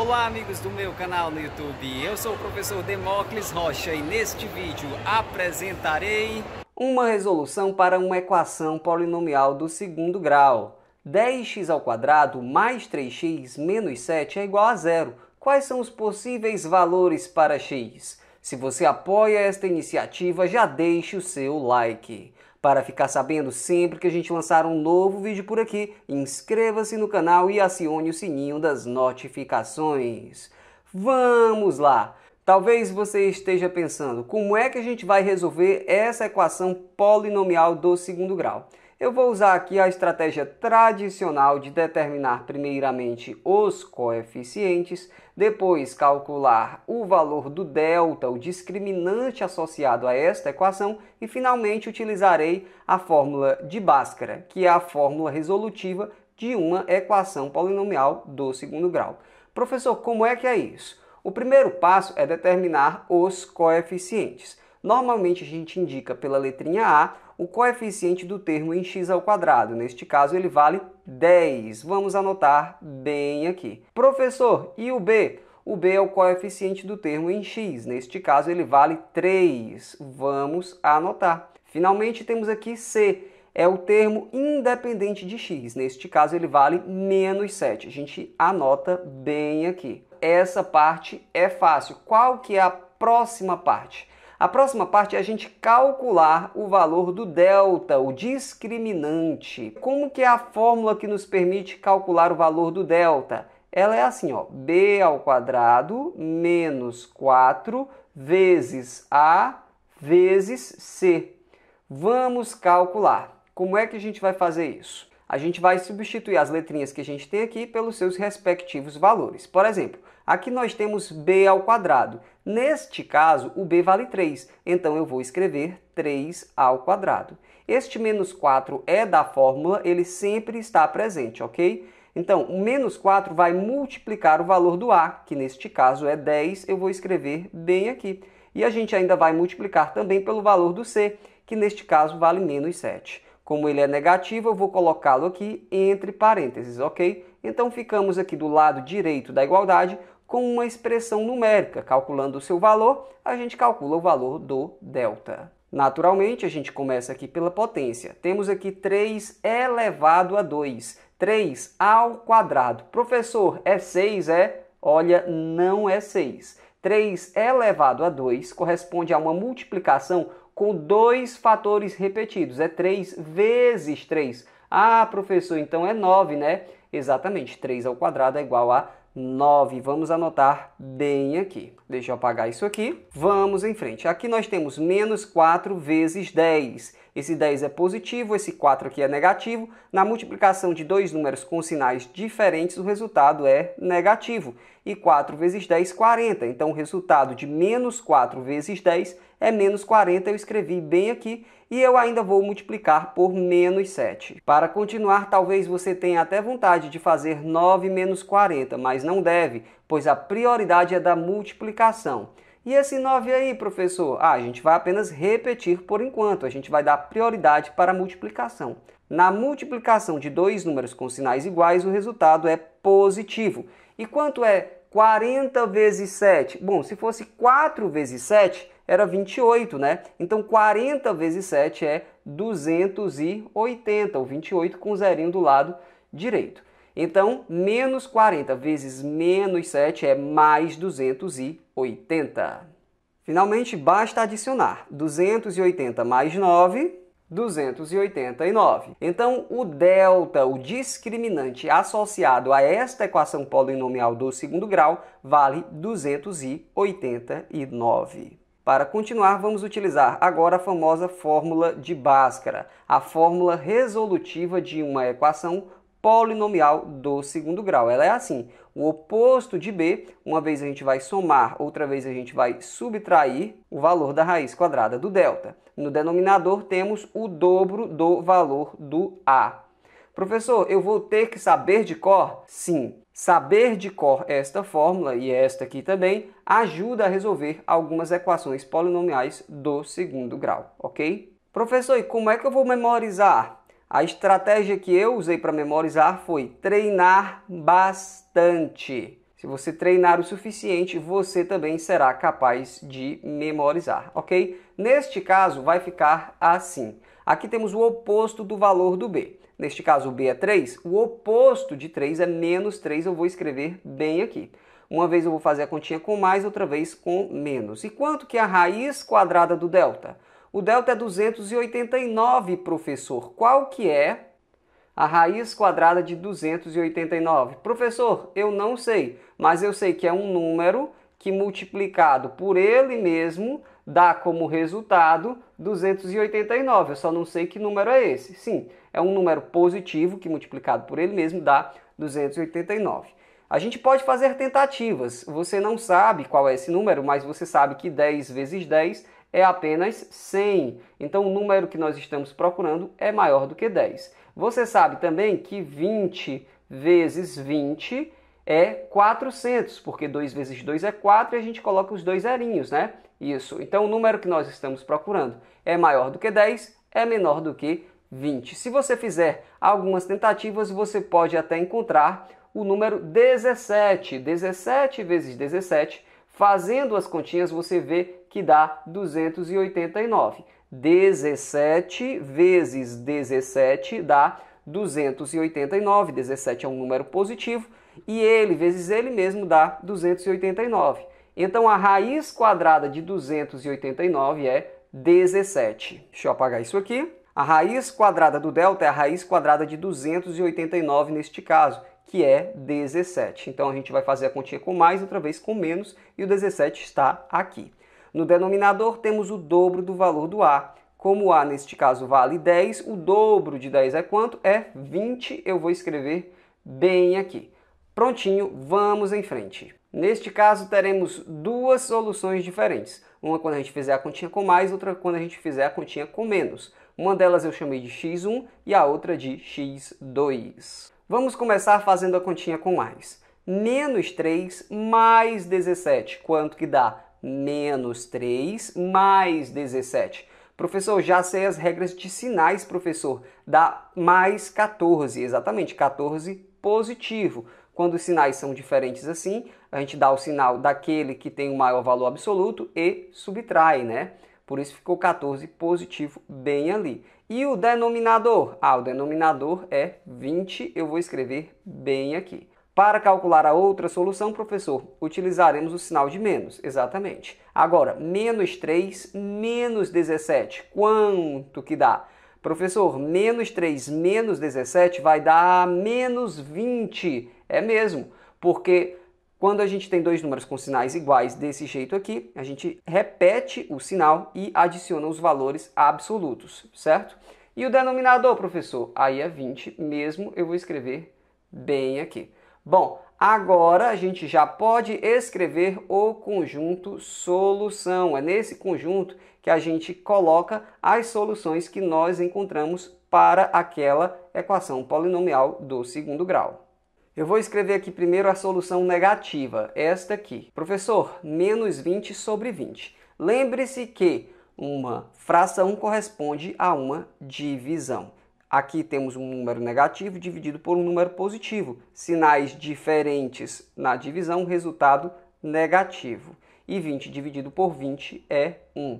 Olá amigos do meu canal no YouTube, eu sou o professor Demócles Rocha e neste vídeo apresentarei uma resolução para uma equação polinomial do segundo grau. 10x ao quadrado mais 3x menos 7 é igual a zero. Quais são os possíveis valores para x? Se você apoia esta iniciativa, já deixe o seu like. Para ficar sabendo sempre que a gente lançar um novo vídeo por aqui, inscreva-se no canal e acione o sininho das notificações. Vamos lá! Talvez você esteja pensando, como é que a gente vai resolver essa equação polinomial do segundo grau? eu vou usar aqui a estratégia tradicional de determinar primeiramente os coeficientes, depois calcular o valor do delta, o discriminante associado a esta equação e finalmente utilizarei a fórmula de Bhaskara, que é a fórmula resolutiva de uma equação polinomial do segundo grau. Professor, como é que é isso? O primeiro passo é determinar os coeficientes. Normalmente a gente indica pela letrinha A o coeficiente do termo em x ao quadrado. Neste caso, ele vale 10. Vamos anotar bem aqui. Professor, e o b? O b é o coeficiente do termo em x. Neste caso, ele vale 3. Vamos anotar. Finalmente, temos aqui c. É o termo independente de x. Neste caso, ele vale menos 7. A gente anota bem aqui. Essa parte é fácil. Qual que é a próxima parte? A próxima parte é a gente calcular o valor do delta, o discriminante. Como que é a fórmula que nos permite calcular o valor do delta? Ela é assim, ó, b ao quadrado menos 4 vezes a vezes c. Vamos calcular. Como é que a gente vai fazer isso? A gente vai substituir as letrinhas que a gente tem aqui pelos seus respectivos valores. Por exemplo, Aqui nós temos b ao quadrado. Neste caso, o b vale 3, então eu vou escrever 3 ao quadrado. Este menos 4 é da fórmula, ele sempre está presente, ok? Então, o menos 4 vai multiplicar o valor do a, que neste caso é 10, eu vou escrever bem aqui. E a gente ainda vai multiplicar também pelo valor do c, que neste caso vale menos 7. Como ele é negativo, eu vou colocá-lo aqui entre parênteses, ok? Então ficamos aqui do lado direito da igualdade com uma expressão numérica. Calculando o seu valor, a gente calcula o valor do delta. Naturalmente, a gente começa aqui pela potência. Temos aqui 3 elevado a 2. 3 ao quadrado. Professor, é 6, é? Olha, não é 6. 3 elevado a 2 corresponde a uma multiplicação com dois fatores repetidos. É 3 vezes 3. Ah, professor, então é 9, né? Exatamente, 3 ao quadrado é igual a 9. Vamos anotar bem aqui. Deixa eu apagar isso aqui. Vamos em frente. Aqui nós temos menos 4 vezes 10. Esse 10 é positivo, esse 4 aqui é negativo. Na multiplicação de dois números com sinais diferentes, o resultado é negativo. E 4 vezes 10, 40. Então, o resultado de menos 4 vezes 10 é menos 40, eu escrevi bem aqui, e eu ainda vou multiplicar por menos 7. Para continuar, talvez você tenha até vontade de fazer 9 menos 40, mas não deve, pois a prioridade é da multiplicação. E esse 9 aí, professor? Ah, a gente vai apenas repetir por enquanto, a gente vai dar prioridade para a multiplicação. Na multiplicação de dois números com sinais iguais, o resultado é positivo. E quanto é 40 vezes 7. Bom, se fosse 4 vezes 7, era 28, né? Então 40 vezes 7 é 280, o 28 com o zerinho do lado direito. Então, menos 40 vezes menos 7 é mais 280. Finalmente, basta adicionar 280 mais 9 289. Então, o delta, o discriminante associado a esta equação polinomial do segundo grau, vale 289. Para continuar, vamos utilizar agora a famosa fórmula de Bhaskara, a fórmula resolutiva de uma equação polinomial do segundo grau. Ela é assim, o oposto de b, uma vez a gente vai somar, outra vez a gente vai subtrair o valor da raiz quadrada do delta. No denominador temos o dobro do valor do a. Professor, eu vou ter que saber de cor? Sim. Saber de cor esta fórmula e esta aqui também ajuda a resolver algumas equações polinomiais do segundo grau, ok? Professor, e como é que eu vou memorizar a estratégia que eu usei para memorizar foi treinar bastante. Se você treinar o suficiente, você também será capaz de memorizar, ok? Neste caso, vai ficar assim. Aqui temos o oposto do valor do B. Neste caso, o B é 3. O oposto de 3 é menos 3. Eu vou escrever bem aqui. Uma vez eu vou fazer a continha com mais, outra vez com menos. E quanto que é a raiz quadrada do delta? O delta é 289, professor. Qual que é a raiz quadrada de 289? Professor, eu não sei, mas eu sei que é um número que multiplicado por ele mesmo dá como resultado 289. Eu só não sei que número é esse. Sim, é um número positivo que multiplicado por ele mesmo dá 289. A gente pode fazer tentativas. Você não sabe qual é esse número, mas você sabe que 10 vezes 10 é apenas 100. Então o número que nós estamos procurando é maior do que 10. Você sabe também que 20 vezes 20 é 400, porque 2 vezes 2 é 4 e a gente coloca os dois zerinhos, né? Isso. Então o número que nós estamos procurando é maior do que 10, é menor do que 20. Se você fizer algumas tentativas, você pode até encontrar o número 17. 17 vezes 17 Fazendo as continhas, você vê que dá 289. 17 vezes 17 dá 289. 17 é um número positivo e ele vezes ele mesmo dá 289. Então a raiz quadrada de 289 é 17. Deixa eu apagar isso aqui. A raiz quadrada do delta é a raiz quadrada de 289 neste caso que é 17. Então a gente vai fazer a continha com mais, outra vez com menos, e o 17 está aqui. No denominador temos o dobro do valor do A. Como o A neste caso vale 10, o dobro de 10 é quanto? É 20. Eu vou escrever bem aqui. Prontinho, vamos em frente. Neste caso teremos duas soluções diferentes. Uma quando a gente fizer a continha com mais, outra quando a gente fizer a continha com menos. Uma delas eu chamei de x1 e a outra de x2. Vamos começar fazendo a continha com mais. Menos 3 mais 17. Quanto que dá? Menos 3 mais 17. Professor, já sei as regras de sinais, professor. Dá mais 14, exatamente, 14 positivo. Quando os sinais são diferentes assim, a gente dá o sinal daquele que tem o maior valor absoluto e subtrai, né? Por isso ficou 14 positivo bem ali. E o denominador? Ah, o denominador é 20, eu vou escrever bem aqui. Para calcular a outra solução, professor, utilizaremos o sinal de menos, exatamente. Agora, menos 3, menos 17, quanto que dá? Professor, menos 3 menos 17 vai dar menos 20. É mesmo, porque quando a gente tem dois números com sinais iguais desse jeito aqui, a gente repete o sinal e adiciona os valores absolutos, certo? E o denominador, professor? Aí é 20 mesmo, eu vou escrever bem aqui. Bom, agora a gente já pode escrever o conjunto solução. É nesse conjunto que a gente coloca as soluções que nós encontramos para aquela equação polinomial do segundo grau. Eu vou escrever aqui primeiro a solução negativa, esta aqui. Professor, menos 20 sobre 20. Lembre-se que uma fração corresponde a uma divisão. Aqui temos um número negativo dividido por um número positivo. Sinais diferentes na divisão, resultado negativo. E 20 dividido por 20 é 1.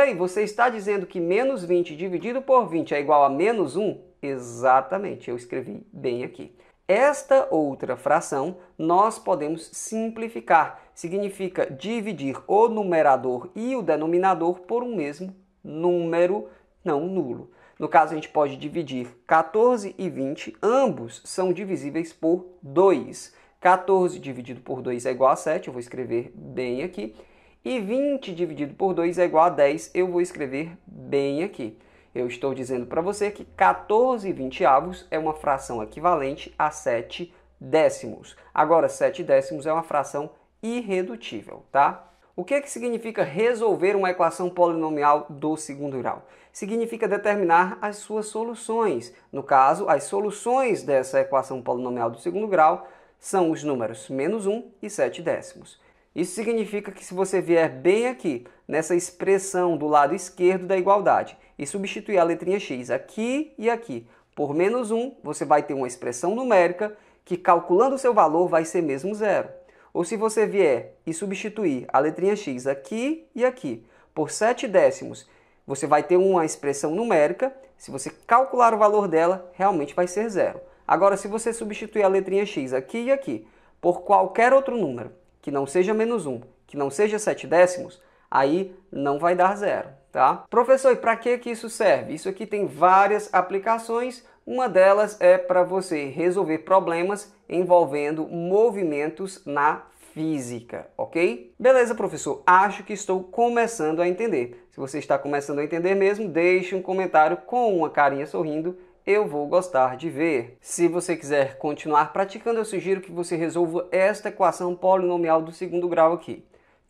aí, você está dizendo que menos 20 dividido por 20 é igual a menos 1? Exatamente, eu escrevi bem aqui. Esta outra fração nós podemos simplificar. Significa dividir o numerador e o denominador por um mesmo número não nulo. No caso, a gente pode dividir 14 e 20, ambos são divisíveis por 2. 14 dividido por 2 é igual a 7, eu vou escrever bem aqui. E 20 dividido por 2 é igual a 10, eu vou escrever bem aqui. Eu estou dizendo para você que 14 vinteavos é uma fração equivalente a 7 décimos. Agora, 7 décimos é uma fração irredutível, tá? O que, é que significa resolver uma equação polinomial do segundo grau? Significa determinar as suas soluções. No caso, as soluções dessa equação polinomial do segundo grau são os números menos 1 e 7 décimos. Isso significa que se você vier bem aqui, nessa expressão do lado esquerdo da igualdade, e substituir a letrinha x aqui e aqui por menos 1, você vai ter uma expressão numérica que, calculando o seu valor, vai ser mesmo zero. Ou se você vier e substituir a letrinha x aqui e aqui por 7 décimos, você vai ter uma expressão numérica, se você calcular o valor dela, realmente vai ser zero. Agora, se você substituir a letrinha x aqui e aqui por qualquer outro número, que não seja menos 1, que não seja 7 décimos, aí não vai dar zero, tá? Professor, e para que que isso serve? Isso aqui tem várias aplicações, uma delas é para você resolver problemas envolvendo movimentos na física, ok? Beleza, professor, acho que estou começando a entender. Se você está começando a entender mesmo, deixe um comentário com uma carinha sorrindo eu vou gostar de ver. Se você quiser continuar praticando, eu sugiro que você resolva esta equação polinomial do segundo grau aqui.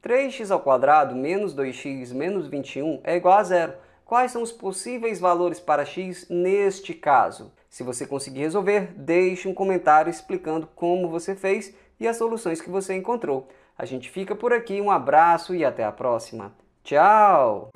3x² menos 2x menos 21 é igual a zero. Quais são os possíveis valores para x neste caso? Se você conseguir resolver, deixe um comentário explicando como você fez e as soluções que você encontrou. A gente fica por aqui, um abraço e até a próxima. Tchau!